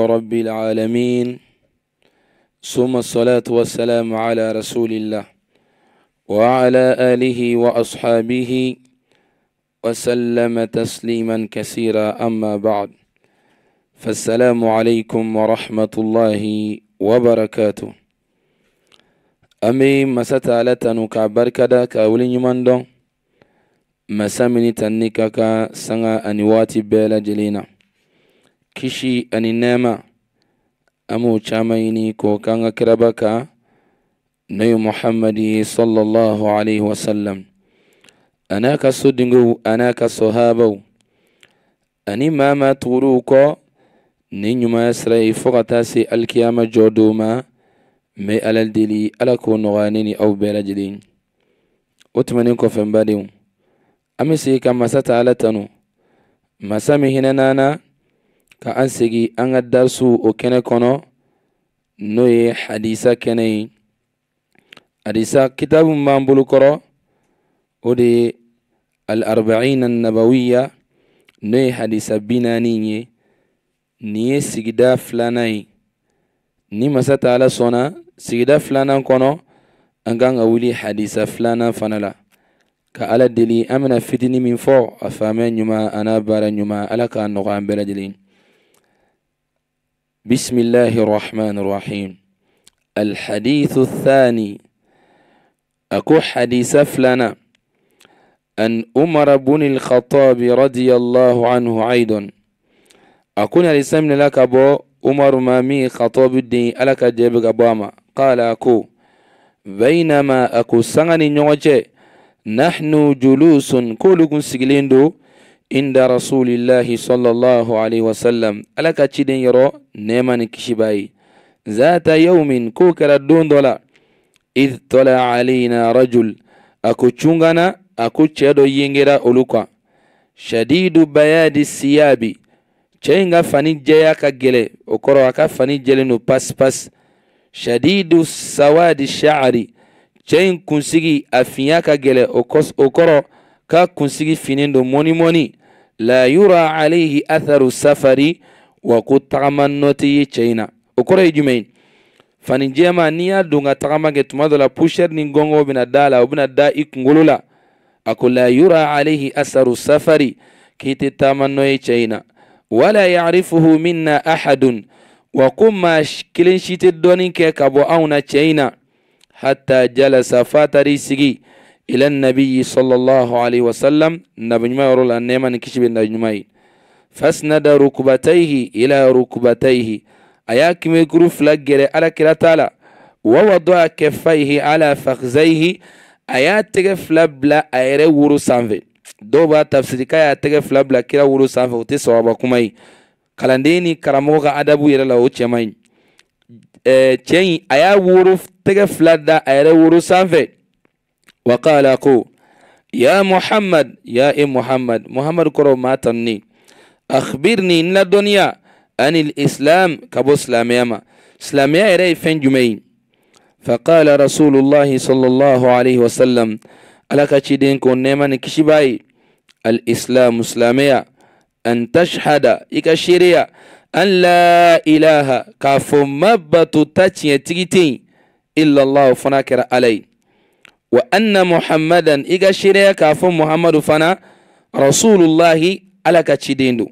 رب العالمين ثم الصلاة والسلام على رسول الله وعلى آله وأصحابه وسلم تسليما كثيرا أما بعد فالسلام عليكم ورحمة الله وبركاته أمي مساتا لتنو كبركدا كأولي يمندو مسامني تنكا سنة أنواتي بلا جلينا kishi ani nema amu chamaini ko kanga kirabaka nay muhammadi sallallahu alaihi wasallam anaka sudingu anaka sahabaw ani mama tuguruw kɔ ni nyuma sira fukata si ka joduma me alal dili dow ma n be ala k'o nɔgɔya ne ni aw bɛɛ lajɛlen o tɛmɛnin kɔfɛ n badenw masa ta tanu masa min hinɛ ka an segi an ka darisu o kɛnɛ kɔnɔ n'o ye hadisa kɛnɛ ye hadisa kitabu min b'an bolo kɔrɔ o de ye al-arba'ina nabawiya n'o ye hadisa bi naani ye nin ye sigida filanan ye ni masa taala sɔnna sigida filanan kɔnɔ an kan ka wuli hadisa filanan fana la ka ala deli an bɛna fitini min fɔ a faamɛ ɲuman a n'a baara ɲuman ala k'a nɔgɔ an bɛɛ lajɛlen بسم الله الرحمن الرحيم الحديث الثاني أكو حديث فلنا أن أمر بن الخطاب رضي الله عنه عيد أكون لسمن لك أبو أمر مامي خطاب الدين ألك جيبك أباما قال أكو بينما أكو سنغني نحن جلوس كل سجلين دو inda rasulillahi sallallahu alaihi wasallam ala ka ciden yɔrɔ nɛɛma ni kisi b'a ye zata yawmin k'o kɛra don dɔ la id tola alaina rajul a ko cungana a ko cɛɛ dɔ yengera olu kan shadidu bayadi siyabi cɛɛ in ka fani jɛya ka gɛlɛ o kɔrɔ a ka fani jɛlen do pasipas shadidu sawadi sha'ari cɛɛ in kunsigi a finya ka gɛlɛ o kɔrɔ ka kunsigi finin do mɔni mɔni la yura alayhi atharu safari wa ko tagama ye o ye fani jɛma n'i y'a don tagama kɛ tuma dɔ la ni gongo bina dala o bɛna da i kunkolo la la yura alayhi atharu safari kiti tɛ taama ye cɛ na wala yarifuhu minna ahadun wa kuma maa kelen si tɛ dɔɔnin kɛ ka hatta jalasa fatari sigi إلى النبي صلى الله عليه وسلم نبنما يرول أنما نكشب نعم النجمين فاسند ركبتيه إلى ركبتيه أياك ميكروف لجر على كرتالا ووضع كفيه على فخذيه أيات تجف لبلا أيري ورو سانفي دوبا تفسيرك أيات تجف لبلا كرا ورو سانفي وتسوابا كمي kalandeni karamɔgɔ ka adabu yɛrɛ la o cɛman ɲi ɛɛ cɛ in a y'a وقال وقالقوا يا محمد يا إم محمد محمد كرو ما تني أخبرني إن الدنيا أن الإسلام كبو سلام يا إري فين جمعين فقال رسول الله صلى الله عليه وسلم ألا كتشدين كون نيمان كشباي الإسلام سلاميا أن تشهد إكشيريا أن لا إله كفو مبتو تاتي تيتي إلا الله فناكر عليه wa anna muhammadan iga ka k'a fɔ muhammadu fana rasulullahi ala ka ciden do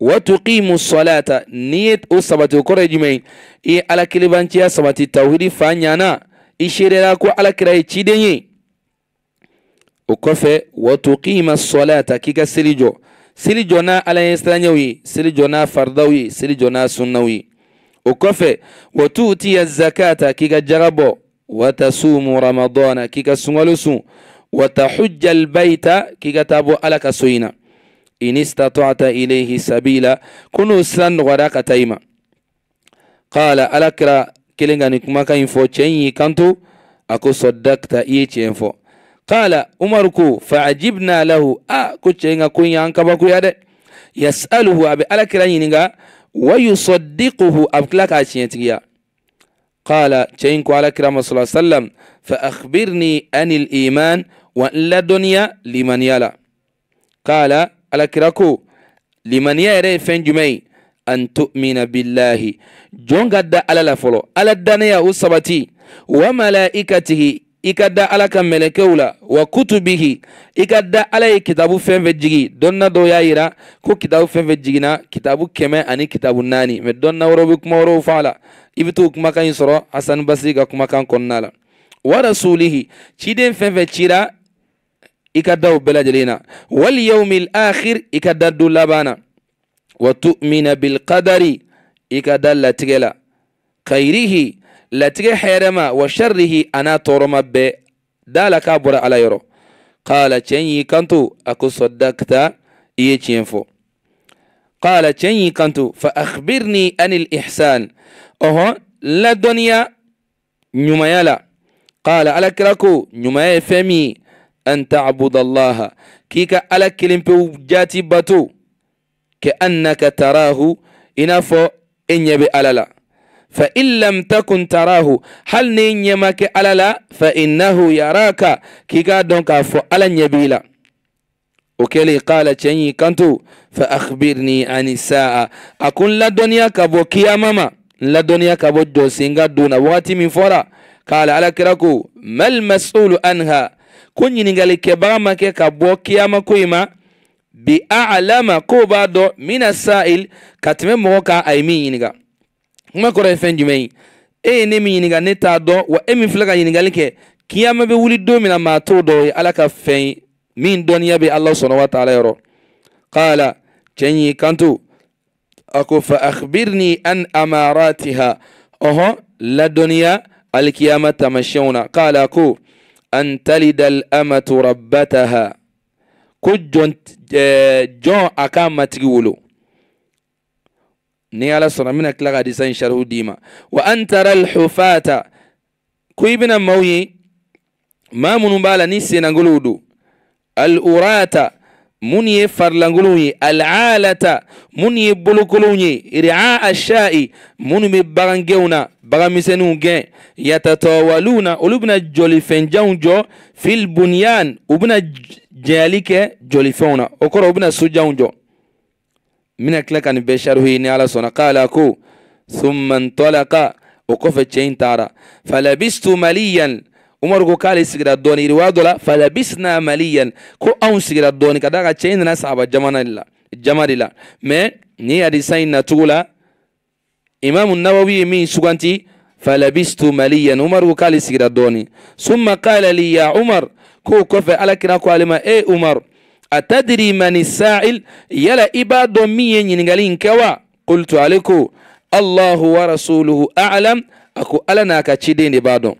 wa tuqimu salata n'i ye o sabati o kɔrɔ ye i ye ala kelebanciya sabati tawhidi fa ɲana i seerera ko ala kira ye ciden ye o kɔfɛ wa tuqima salata k'i ka seli jɔ seli jɔ n'a ala ye siranɲɛw ye seli jɔ n'a faridaw ye seli jɔ n'a sunnaw ye okofe watutia zakata kika jarabo watasumu ramadana kika sungalusu watahujja albaita kika tabu alaka suina soyina in istatata sabila kunu siran nɔgɔda ka kala qala kilinga nikumaka info chenyi kantu kumakan sodakta cɛn y'i kala umaruku faajibna lahu a kuchenga cɛn ka ko yasaluhu abe bɛ ala ويصدقه أبكلك أشينتيا قال تشينكو على كرام صلى الله عليه وسلم فأخبرني أن الإيمان لا دنيا لمن يلا قال على كراكو لمن يرى فين جمعي أن تؤمن بالله جون قد على لفلو على الدنيا والسبتي وملائكته ikada alaka da ala ka mɛlɛkɛw la wa kutubihi i ka da ala ye kitabu fɛn fɛn jigi dɔnna dɔw y'a yira ko kitabu fɛn fɛn jiginna kitabu kɛmɛ ani kitabu naani mɛ dɔnna wɛrɛw bɛ kuma wɛrɛw fɔ a la i bɛ t'o kumakan in sɔrɔ basiri ka kumakan kɔnɔna la wa rasulihi ciden fɛn fɛn cira i ka da o bɛɛ na wali akhir i ka da don laban na wa tu'mina bil qadari i ka da latigɛ la لاتري حيرما وشره أنا تورما ب دالك أبرا على يرو قال تشيني كنتو أكو صدقت يتشينفو إيه قال تشيني كنتو فأخبرني عن الإحسان أهو لا دنيا نميالا قال على كراكو نميا فمي أن تعبد الله كيكا على كلمة جاتي باتو كأنك تراه إنافو إن يبي ألالا فإن لم تكن تراه هل نين يماك على لا فإنه يراك كي قادون كافو على نبيلا وكلي قال تشيني كنتو فأخبرني عن الساعة أكون لا دنيا كابو كيا ماما لا دنيا كابو جو سينغا دونا وغاتي من فورا قال على كراكو ما المسؤول عنها كن ينغالي كبغاما كي كابو كيا ما كويما بأعلم كوبادو من السائل كاتمي موكا أيمي n ka kɔrɔ ye fɛn jumɛn ye e ye ne min ɲininka ne t'a dɔn wa e min filɛ ka ɲininkali kɛ kiyama bɛ wuli don min na maa t'o dɔ ye ala ka fɛn ye min dɔnniya bɛ ala sɔnna wa taala yɔrɔ qaala cɛ in y'i kanto a ko fa akhbirni an amaratiha ɔhɔn ladɔnniya alikiyama taamasiyɛnw na qaala ko an talida al-amatu rabbataha ko jɔn jɔn a k'a matigi wolo ni ala sɔnna mina kila tila ka design sarihu d'i ma wa an taara alhufata ko i bɛna maaw ye maa minnu b'a la ni sennankolow don al'urata minnu ye farilankolow ye al'alata minnu ye bolokolow ye ri'a asha'i minnu bɛ bagangɛnw na baganmisɛnninw gɛn yatatawaliw na olu bɛna jɔlifɛnjanw jɔ fil bunyan u bɛna jɛyali kɛ jɔlifɛnw na o kɔrɔ u bɛna sojanw jɔ mina tila ka nin bɛɛ sharihi ni ala sɔnna qala ko thumma intalaqa o kɔfɛ cɛ in taara falabistu maliyan umaru ko k'ale sigira dɔɔni riwaya dɔ la falabisna maliyan ko anw sigira dɔɔni ka da ka cɛ in nana sahaba jamana de la jama de la mɛ ni hadisa in nacogo la imamu nawawi ye min suganti falabistu maliyan umaru ko k'ale sigira dɔɔni summa qala li ya umar k'o kɔfɛ alakira ko ale ma e umar atadiri mani sa'il yala i b'a dɔn min ye ɲiningali in kɛ wa qultu ale ko allahu wa rasuluhu alam a ko ala n'a ka ciden de b'a dɔn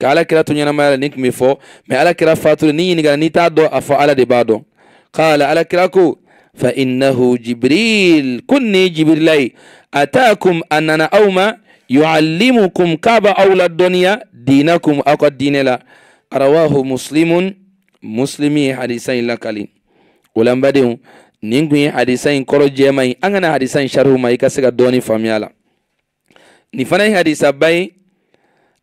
ka ala kira to ɲɛnamaya la nin tun be fɔ ma ala kira fatuli ni ɲiningala n'i t'a dɔn a fɔ ala de b'a dɔn qala ala kira ko fa innahu jibril kun ni jibrila ye ataakum a nana aw ma yuallimukum k'a ba aw la dɔniya diinakum aw ka diinɛ la rawahu muslimun muslimi hadisa in lakali o la n badenw nin kun ye hadisa in kɔrɔ jɛma ye an kana hadisa in sarihu ma i ka se ka dɔɔni faamuya la nin fana ye hadisaba ye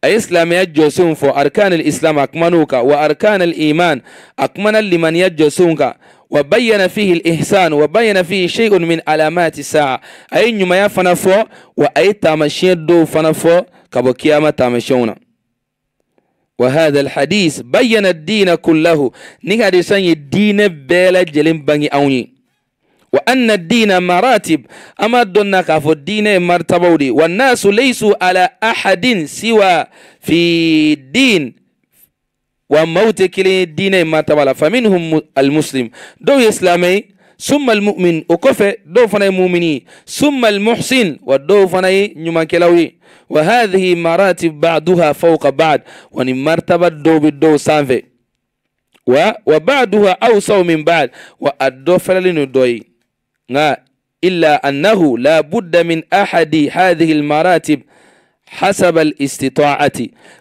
a ye silamɛya jɔsenw fɔ arkanil islam a kuman'o kan wa arkanil iman a kumana limaniya jɔsenw kan wa bayyana fihi ihsan wa bayyana fihi shay'un min alamati sa'a a ye ɲumanya fana fɔ wa a ye taamasiyɛn dɔw fana fɔ ka bɔ kiyama taamasiyɛnw na وهذا الحديث بين الدين كله نيغا دي ساني دين بلا جلم باني اوني وأن الدين مراتب أما دون كافو الدين مرتبودي والناس ليسوا على أحد سوى في الدين وموت كل الدين مرتبلا فمنهم المسلم دو إسلامي summa almumin o kɔfɛ dɔw fana ye mumini summa almuhsin wa dɔw fana ye ɲumankɛlaw ye wa hadhihi maratib ba'duha fawqa ba'd wa ni martaba dɔw bɛ dɔw sanfɛ wa wa ba'duha awsaw min ba'd wa a dɔ fɛrɛlen don dɔ ye nka إلا أنه لا بد من أحد هذه المراتب حسب الاستطاعة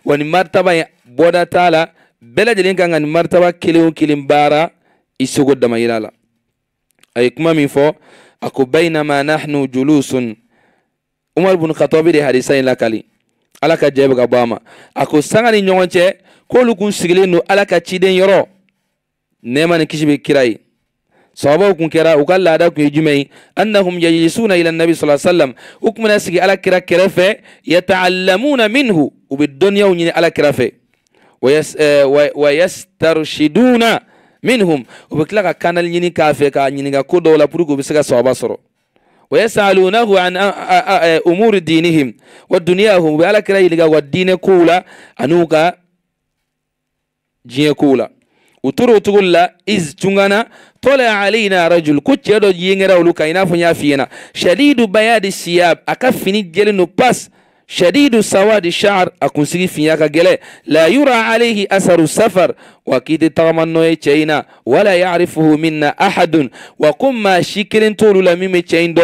وأن مرتبة بودا تعالى بلد لنكا أن مرتبة كليون كليم بارا إسوغد دمائلالا ayikmami fɔ a ko bayinama nahnu julusun umar bin khatɔbi de hadisa in lakali ala ka jɛ bɛ ka bɔ a ma a ko sanga ni ɲɔgɔn cɛ k'olu kun sigilen don ala ka ciden yɔrɔ nɛɛma ni kisi bɛ kira ye sababaw kun kɛra u ka laada kun ye jumɛn ye annahum yajlisuna ila nabi sala sallam u kun bɛna sigi ala kira kɛrɛfɛ yata'allamuna minhu u bɛ dɔnniyaw ɲini ala kɛrɛfɛ wa yastarshiduna minhum u bɛ tila ka kanali ɲini k'a fɛ k'a ɲininka ko dɔw la puruke u bɛ se ka sababa sɔrɔ wa yasalunahu an umuri dinihim wa duniyahum u bɛ alakira ɲininka wa diinɛ kow la an'u ka diɲɛ kow la u tora o cogo la iz tungana tola alaina rajul ko cɛɛ dɔ yengɛra olu kan i n'a fɔ n y'a f'i shadidu bayadi siyab a ka fini jɛlen don pas شديد سواد الشعر أكون سيف ياك لا يرى عليه أثر السفر وكيد تغمن نوي تشينا ولا يعرفه منا أحد وقم شكر طول لميم تشين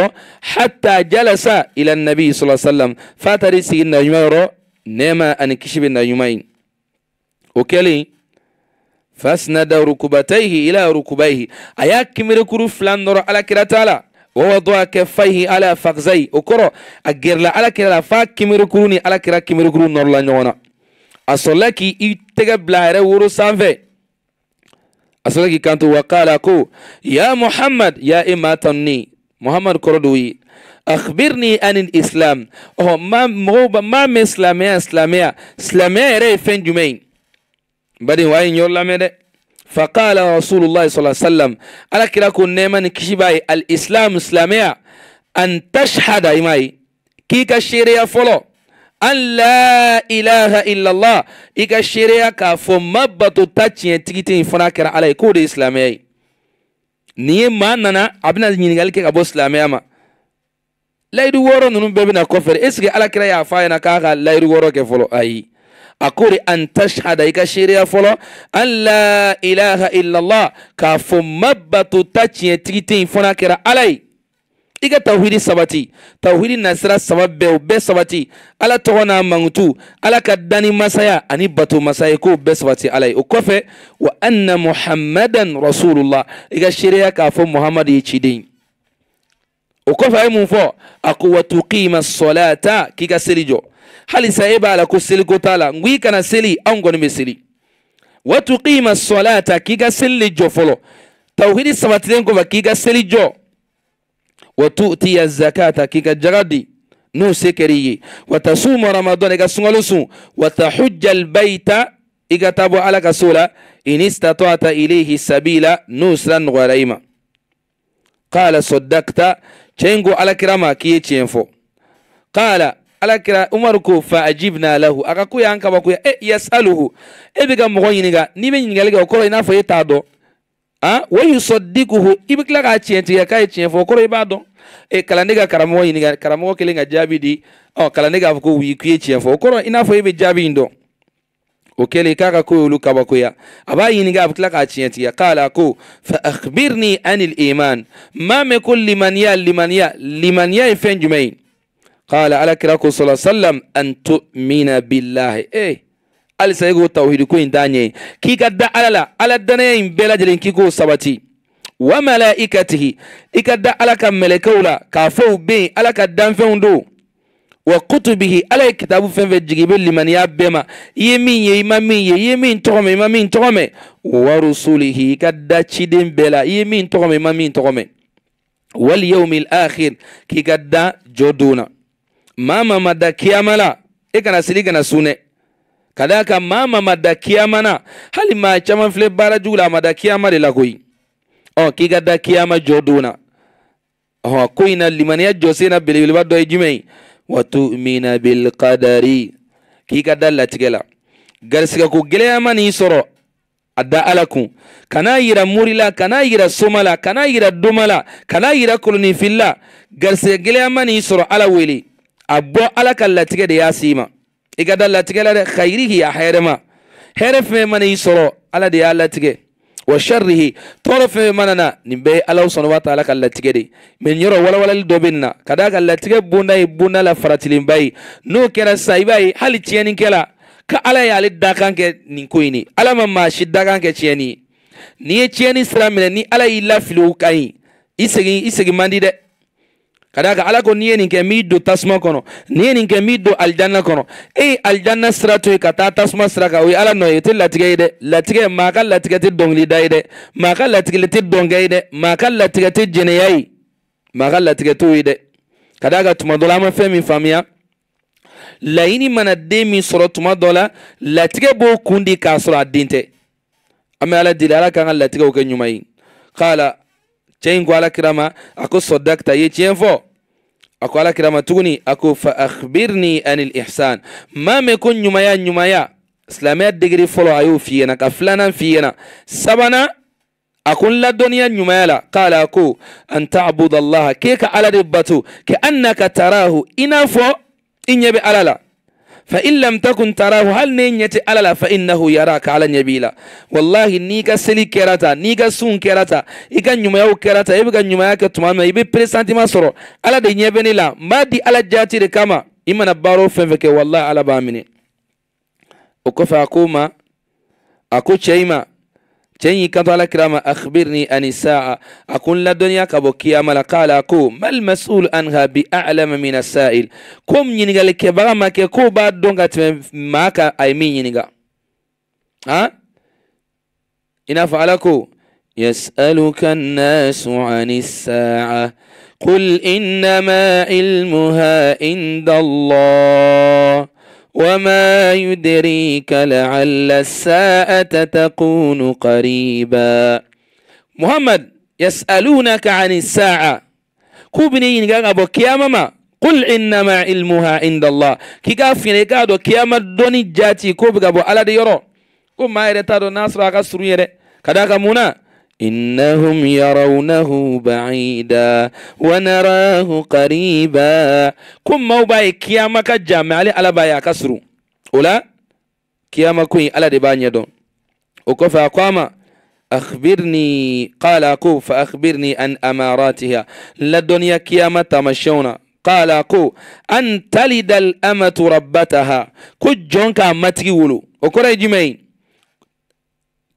حتى جلس إلى النبي صلى الله عليه وسلم فاترسي سيدنا يمارو نما أن كشف النجمين وكلي فاسند ركبتيه إلى ركبيه أياك مركرو فلان على كرتالا ووضع كفيه على فخذي وكرو اجرلا على كلا فا كيميرو كروني على كلا كيميرو كرون نور لا نيونا اصلكي يتغ بلايره ورو سانفي اصلكي كانت وقال كو يا محمد يا اما تني محمد كردوي اخبرني عن الاسلام او ما مو ما مسلميا اسلاميا اسلاميا ري فين جمين بدي واي نيور لامده فقال رسول الله صلى الله عليه وسلم ألا كراكو نيمان كشباي الإسلام إسلامية أن تشهد إماي كيكا شيريا فولو أن لا إله إلا الله إيكا شيريا كافو مبتو تاتشين تيكتين فناكر على كود إسلامي نيه ما نانا أبنا نينغال كيكا بو إسلامي أما layidu wɔɔrɔ ninnu bɛɛ bɛna kɔfɛ ɛseke ala kira y'a fɔ a ɲɛna k'a ka layidu akuri an tashhada ika sheereya fɔlɔ an la ilaha illallah k'a fɔ mabatota tiɲɛtigi tɛ yen fana kɛra ala ye i ka tawhidi sabati tawhidi nasira saba bɛɛ o bɛɛ sabati ala tɔgɔ n'a mankutu ala ka dani masaya ani bato masaya k'o bɛɛ sabati ala ye o kɔfɛ wa anna muhammadan rasulullah i ka seereya k'a fɔ muhamadu ye ciden ye okofaye mun fɔ a ko wa tuqima sɔlata k'i ka seli jɔ halisa e b'a la ko seliko t'a la nko i kana seli anw kɔni bɛ seli wa tuqima sɔlata k'i ka seli le jɔ fɔlɔ tawhidi sabatilen kɔfɛ k'i ka seli jɔ wa tu'tiya zakata k'i ka jaga di n'o se kɛr'i ye wa tasuma ramadan i ka sunkalo sun wa tahujja albayta i ka taa bɔ ala ka so la in istata'ta ilayhi sabila n'o sira nɔgɔyara i ma qala saddakta cengo alakirama kiye cen fo qala alakira umaru ko fa ajibna lahu aka kuya an kaba e yasaluhu e bɛ ka mɔgɔ n'i bɛ ɲiningali kɛ o kɔrɔ i n'a fɔ e t'a a wa yusɔdikuhu i bɛ tila k'a tiɲɛ tigɛ k'a ye tiɲɛ fɔ o kɔrɔ i b'a dɔn e kalanden ka karamɔgɔ ɲininga karamɔgɔ kelen ka jaabi di ɔ oh, kalanden k'a fɔ ko wi k'i ye tiɲɛ fɔ o kɔrɔ i n'a fɔ o kɛlen k'a ka ko y'olu kabakoya a b'a ɲininga a bɛ tila k'a tiɲɛtigiya k'ala ko fa akhbirni anil iman m'a mɛn ko قال على كراكو صلى الله عليه وسلم أن تؤمن بالله إيه ألي سيقو توحيد كوين داني كي قد على لا على الدنيا بلا جلين كي كو سبتي وملائكته إكد على كم ملكولا كافو بين على كدام فندو wa kutubihi ala ye kitabu fɛn fɛn jigi i bɛ limaniya bɛɛ ma i ye min ye i ma min ye i ye min tɔgɔmɛ i ma min tɔgɔmɛ warusulihi i ka da ciden bɛɛ la i ye min tɔgɔmɛ i ma min tɔgɔmɛ waliyawmil akhir k'i ka da jɔ don na maa maa ma da kiyama la e kana seli kana sun dɛ ka d'a kan maa ma da kiyama oh, oh, na hali maa caman filɛ baara jugu la a ma da kiyama de la koyi ɔ k'i ka da kiyama jɔ don na ɔ ko in na limaniya jɔsen na belebeleba dɔ ye jumɛn ye وتؤمن بالقدر كي قد الله تجلا غرسك غليا من يسرو adda ala kun kana yira murila kana yira somala kana yira domala kana yira koloninfilila garisɛgɛ gɛlɛya ma n'i sɔrɔ ala wele a bɔ ala ka latigɛ de y'a s'i ma i ka da latigɛ la dɛ khayirihi a hɛrɛ ma hɛrɛ fɛn ma n'i sɔrɔ ala de y'a latigɛ wa sharrihi tɔɔrɔ fɛn fɛn mana na nin bɛɛ ye alahu sɔnna wa taala ka latigɛ de mɛ nin yɔrɔ walawalali dɔ bɛ nin na ka d'a ka latigɛ bonda ye bonda la faratilenba ye n'o kɛra sisan i b'a ye hali tiɲɛnikɛla ka ala y'ale dakan kɛ nin ko in de ala ma maa si dakan kɛ tiɲɛni ye n'i ye tiɲɛni sira minɛ ni ala y'i lafili o kan ɲi i segin i segin man di dɛ ka ala ko n'i ye nin kɛ tasuma kɔnɔ n'i ye nin kɛ n kɔnɔ e ye alijanna sira to yen ka taa tasuma sira kan o ye ala nɔ ye o tɛ latigɛ ye dɛ latigɛ maa ka latigɛ tɛ dɔnkilida ye dɛ maa ka latigɛ tɛ dɔnkɛ ye dɛ maa ka latigɛ tɛ jɛnɛya ye maa ka latigɛ t'o ye dɛ ka tuma dɔ la an ma fɛn min faamuya laɲini mana den min sɔrɔ tuma dɔ la latigɛ b'o kun di k'a sɔrɔ a den tɛ an bɛ ala deli ala k'an ka latigɛw kɛ ɲuman ye k'a cɛ in ko alakira ma a ko sɔdakita i ye tiɲɛ fɔ a ko alakira ma tuguni a ko fa akhbirni anil ihsan maa min ko ɲumanya ɲumanya silamɛya degere fɔlɔ a y'o f'i ɲɛna ka filanan f'i ɲɛna sabanan a ko n ladɔnniya ɲumanya la k'ala ko an ta'budallaha k'e ka ala de bato ka annaka tarahu i n'a fɔ i ɲɛ bɛ ala la fa in lam takun tarahu hali ne ɲɛ tɛ ala la fa innahu yaraka ala ɲɛ la wallahi n'i ka seli kɛra n'i ka sun kɛra i ka ɲumanyaw kɛra ta i bɛ ka ɲumanya kɛ tuma min na i bɛ peresantima sɔrɔ ala de ɲɛ bɛ ne la n b'a di ala jaati de kama i mana baara o fɛn fɛn kɛ wallahi ala b'a minɛ o kɔfɛ a ko ma a ko cɛ تني كطال كرام أخبرني أن الساعة أكون لدنيا كبوكي أمل قال أكو ما المسؤول أنها بأعلم من السائل كم ينغا لكبغا ما كيكو بعد دونغا ماكا أي مين ينغا ها إنا فعلكو يسألك الناس عن الساعة قل إنما علمها عند الله وما يدريك لعل الساعة تكون قريبا محمد يسألونك عن الساعة كوبني ينغان أبو كياماما قل إنما علمها عند الله كي كافين كادو كياما دوني جاتي كوبك أبو ألا ديورو كوب ما يرتادو ناصر أغسرو يري كداك مونا إنهم يرونه بعيدا ونراه قريبا كم موبا باي جامع كجامع على بايا كسرو ولا كيما كوي على دبانيا دون وكفى قام أخبرني قال أكو فأخبرني ان أماراتها لدنيا كيما تمشونا قال أكو أن تلد الأمة ربتها كجونك أمتي ولو وكرا جمعين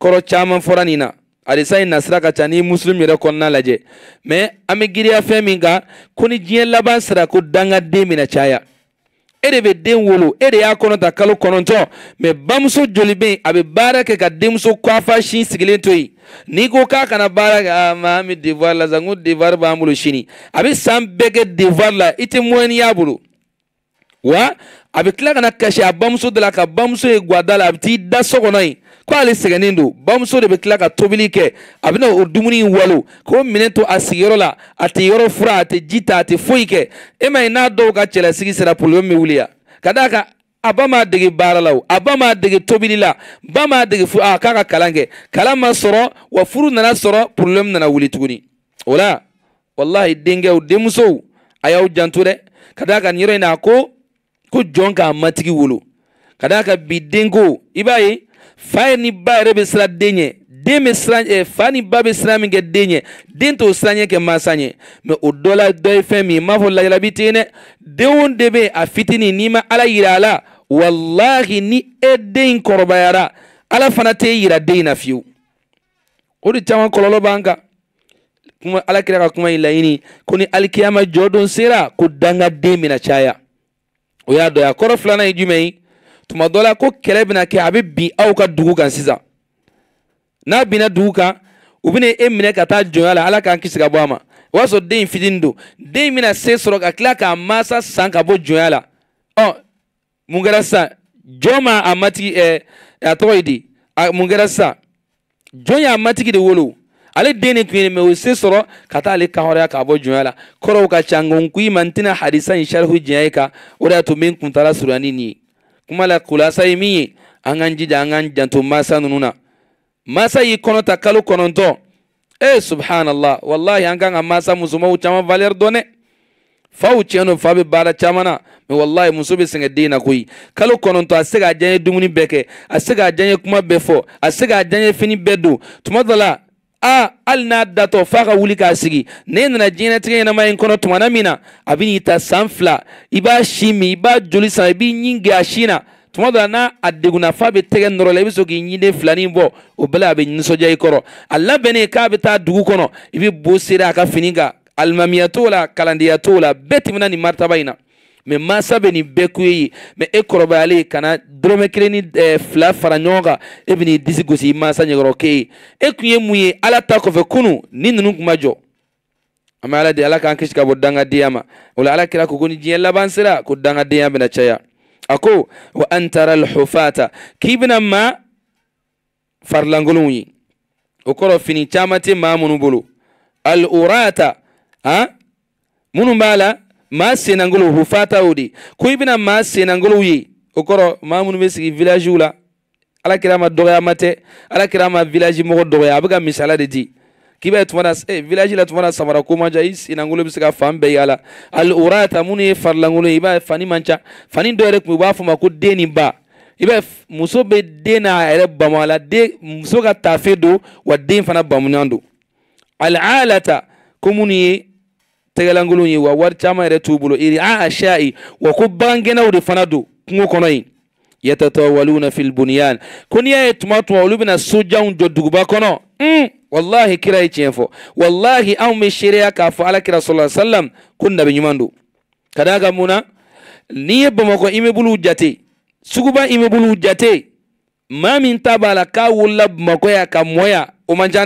كرو تشامن فرانينا alisa in nasira ka ca ni muslim yɛrɛ kɔnɔna lajɛ ma an bɛ giriya fɛn min kan ko ni diɲɛ laban sera ko dangaden bɛna caya e de bɛ den wolo e de y'a kɔnɔ kalo kɔnɔntɔn mɛ bamuso joli bɛ a bɛ baara kɛ ka denmuso kwafa sin sigilen to yen n'i ko k'a kana baara kɛ ma an bɛ devoir la sa devoir b'an bolo sini a bɛ san bɛɛ kɛ devoir la i tɛ moyen bolo wa a bɛ tila ka kasi a bamuso da la ka bamuso ye gwa la a bɛ t'i da so kɔnɔ yen ko ale sɛgɛnnen don bamuso de bɛ tila ka tobili kɛ a bɛna o dumuni in walo k'o minɛ to a sigiyɔrɔ la a tɛ yɔrɔ fura a tɛ ji ta a tɛ foyi kɛ e ma ye n'a dɔw ka cɛlasigi sera problème bɛ wuli yan ka d'a kan a ba m'a dege baara la o a ba m'a dege tobili la ba m'a dege fo a ah, k'a ka kalan kɛ kalan ma sɔrɔ wa furu nana sɔrɔ problème nana wuli tuguni o la walahi denkɛw denmusow a y'aw janto dɛ ka d'a kan nin yɔrɔ in na ko ko jɔn k'a matigi wolo ka d'a kan bi denko i b'a ye fa eh, ni ba yɛrɛ bɛ siran den ɲɛ den bɛ siran ɛ fa ba bɛ siran min kɛ den ɲɛ den t'o siran ɲɛ kɛ mansa ɲɛ mɛ o dɔ la dɔ ye fɛn min ye fɔ lajarabi tɛ yen dɛ den o den a fitinin n'i ma ala yira a la walahi ni e den kɔrɔbayara ala fana t'e yira den na fiyewu o de caman kɔlɔlɔ b'an kan kuma ala kira ka kuma in laɲini ko ni alikiyama jɔ don sera ko dangaden bɛna caya o y'a dɔ ye kɔrɔ filanan ye jumɛn ye tuma dɔ la ko kɛlɛ bɛna kɛ a bɛ bin aw ka dugu kan sisan n'a binna dugu kan u bɛna e minɛ ka taa jɔnya la ala k'an kisi ka bɔ a ma o y'a sɔrɔ den in fitinin don den in bɛna se sɔrɔ ka tila k'a masa san ka bɔ jɔnya la ɔ mun kɛra sisan jɔn ma a matigi ɛɛ a tɔgɔ ye di a mun kɛra sisan jɔn y'a matigi de wolo ale den de tun ye mɛ o se sɔrɔ ka taa ale kahɔrɔya k'a bɔ jɔnya la kɔrɔw ka ca nko n ko i ma n tɛna hadisa in sarihu kan o de y'a to n bɛ n kuntala surunya ni nin ye kuma la kulasa ye min ye an k'an jija an k'an janto masa ninnu na masa y'i kɔnɔ ta kalo kɔnɔntɔn ee subhanallah walahi an kan ka masa musomanw caman valeur dɔn dɛ faw tiɲɛ don fa bɛ baara caman na mɛ walahi muso bɛ sɛgɛn den na koyi kalo kɔnɔntɔn a tɛ se k'a diya n ye dumuni bɛɛ kɛ a tɛ se k'a diya n ye kuma bɛɛ fɔ a tɛ se k'a diya n ye fini bɛɛ don tuma dɔ la a hali n'a datɔ f'a ka wuli k'a sigi ne nana diɲɛnatigɛ ɲɛnama kɔnɔ tumana min na a bi n'i ta san fila i b'a si min i b'a joli san i b'i ɲin gɛ a sin na tuma dɔ la n'a a degunna f'a bɛ tɛgɛ nɔrɔ la i bɛ sɔn k'i ɲiden filanin bɔ o bɛɛ la a bɛ nisɔndiya i kɔrɔ a labɛnnen k'a bɛ taa dugu kɔnɔ i bɛ bo seri a ka fini kan alimamiya t'o la kalandenya t'o la bɛɛ tɛmɛna nin in na mɛ masa bɛ nin bɛɛ k'u ye mɛ e kɔrɔbayalen ka na dɔrɔmɛ kelen ni eh, fila fara ɲɔgɔn kan e bɛ n'i disi gosi i masa ɲɛkɔrɔ k'e ye e tun ye mun ye ala ta kɔfɛ kunun ni ninnu tun ma jɔ an bɛ ala de ala k'an kisi ka bɔ dangadenya ma o la ala kira ko ko ni diɲɛ laban sera ko dangadenya bɛna caya a ko wa an taara alhufata k'i bɛna ma farilankolonw ye o kɔrɔ fini caman tɛ maa minnu bolo al'urata han minnu b'a la maa senangolo o fata o de ko i bɛna maa senangolow ye o kɔrɔ maa minnu bɛ sigi vilaziw la ma dɔgɔyama tɛ alakira ma vilazi misala de di k'i eh, b'a ye eh, vilazi la tuma samara ko man ca i senangolo bɛ se ka fan bɛɛ y'a la fani man fani dɔ yɛrɛ b'a fɔ ma ko ba i muso bɛ den n'a yɛrɛ bamu muso ka taafe wa den fana bamunan don alata ko tɛgɛlankolon ye wa wari caman yɛrɛ t'u bolo iri a ashayi wa ko bagangɛnnaw de fana don kungo kɔnɔ yen yatatawaluna fil bunyan ko n'i y'a ye tuma tuma olu bɛna sojanw jɔ duguba kɔnɔ mm. wallahi kira ye tiɲɛ fɔ wallahi anw bɛ seereya k'a fɔ kira sɔlɔ salam ko nabi ɲuman don ka d'a kan mun na n'i ye bamakɔ immeuble jate suguba immeuble jate maa min ta b'a la k'a wolola bamakɔ yan ka mɔ o man ca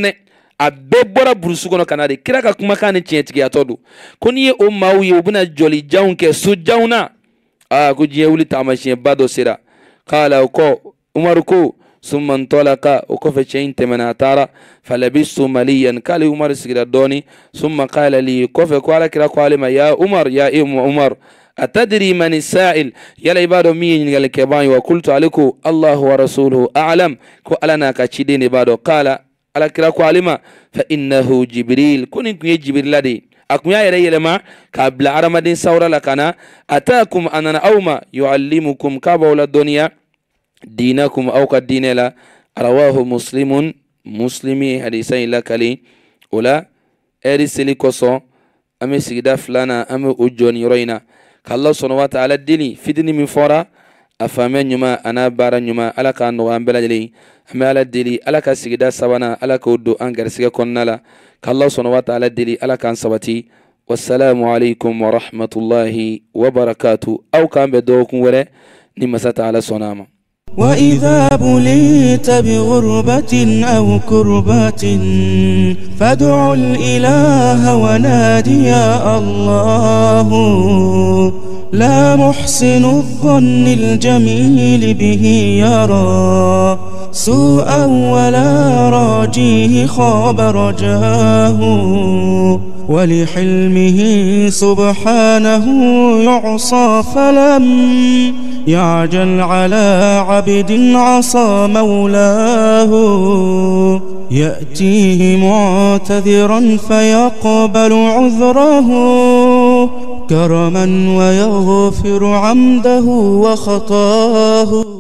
abe bora burusu kono kanade kira ka kuma kan tiye tiye atodo koni o mawu ye obuna joli jawun ke so jawuna a ko je wuli tamashin bado sira kala ko umar ko summa antalaqa o ko fe chein temana tara falabisu maliyan kali umar sigira doni summa qala li ko fe ko kira ko ma ya umar ya imu umar أتدري من السائل يلا يبادو مين يقول لك وقلت عليكو الله ورسوله أعلم كو ألنا كتشدين قال alakira ko ale ma fa innahu jibril ko nin tun ye jibirila de ye a tun y'a yɛrɛ yɛlɛma k'a bila hadamaden sawura la ka na ataakum a nana aw ma yuallimukum k'a b'aw la dɔnniya diinakum aw ka diinɛ la rawahu muslimun muslimi ye hadisa in lakali o la ɛri seli kosɔn an bɛ sigida filanan an bɛ o jɔ nin yɔrɔ in na k'ala sɔnna wa taala deli fitini min fɔra a faamɛ ɲuman a n'a baara ɲuman ala k'a nɔgɔ an bɛɛ lajɛlen an bɛ ala deli ala ka sigida sabanan ala k'o don an garisigɛ kɔnɔna la k'ala sɔnna wa ala deli ala k'an sabati wasalamu alaikum warahmatulahi wabarakatu aw k'an bɛ dɔgɔkun wɛrɛ ni masa ala sɔnna a ma وإذا بليت بغربة أو كربة فادع الإله ونادي الله لا محسن الظن الجميل به يرى سوءا ولا راجيه خاب رجاه ولحلمه سبحانه يعصى فلم يعجل على عبد عصى مولاه يأتيه معتذرا فيقبل عذره كرما ويغفر عمده وخطاه